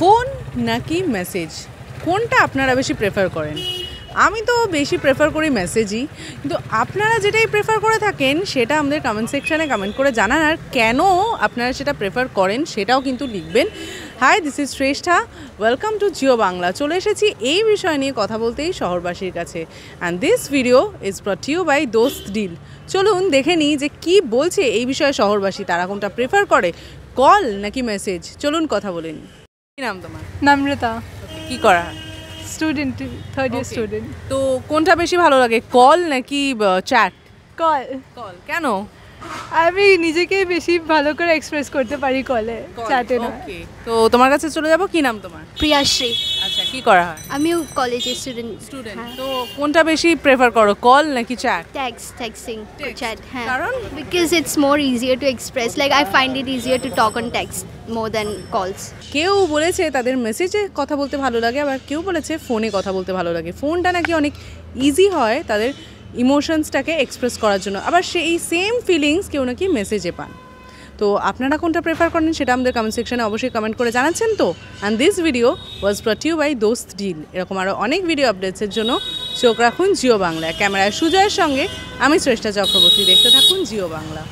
phone নাকি message কোনটা আপনারা বেশি প্রেফার করেন আমি তো বেশি প্রেফার করি মেসেজই কিন্তু আপনারা যেটাই প্রেফার করে থাকেন সেটা আমাদের কমেন্ট সেকশানে কমেন্ট করে জানান আর কেন আপনারা সেটা প্রেফার করেন সেটাও কিন্তু লিখবেন hi this is Shreshtha welcome to Jio Bangla চলে এসেছি এই বিষয় নিয়ে কথা বলতেই শহরবাসীর কাছে and this video is brought you by Dost deal চলুন দেখে নিই যে কি বলছে এই বিষয়ে শহরবাসী তারা কোনটা প্রেফার করে কল নাকি মেসেজ চলুন কথা বলেন নাম তোমার নম্রতা কি করা স্টুডেন্ট থার্ড ইয়ার স্টুডেন্ট তো কোনটা বেশি ভালো লাগে কল নাকি চ্যাট কল কল কেন আমি নিজেকে বেশি ভালো করে এক্সপ্রেস করতে পারি কলে চাটে না তো তোমার কাছে চলে যাব কি নাম তোমার প্রিয়াশ্রী আচ্ছা কি করা হয় আমিও কলেজে স্টুডেন্ট স্টুডেন্ট তো কোনটা বেশি প্রেফার করো কল নাকি চ্যাট টেক্সট টেক্সটিং চ্যাট হ্যাঁ কারণ because it's more easier to express like I find it easier to talk on text more than calls কেউ বলেছে তাদের মেসেজে কথা বলতে ভালো লাগে আবার কেউ বলেছে ফোনে কথা বলতে ভালো লাগে ফোনটা নাকি অনেক ইজি হয় তাদের ইমোশনসটাকে এক্সপ্রেস করার জন্য আবার সেই সেম ফিলিংস কেউ নাকি মেসেজে পান তো আপনারা কোনটা প্রেফার করেন সেটা আমাদের কমেন্ট সেকশানে অবশ্যই কমেন্ট করে জানাচ্ছেন তো and this video was brought you by Dost deal এরকম আরও অনেক ভিডিও আপডেটসের জন্য চোখ রাখুন জিও বাংলা ক্যামেরায় সুজয়ের সঙ্গে আমি শ্রেষ্ঠা চক্রবর্তী দেখতে থাকুন জিও বাংলা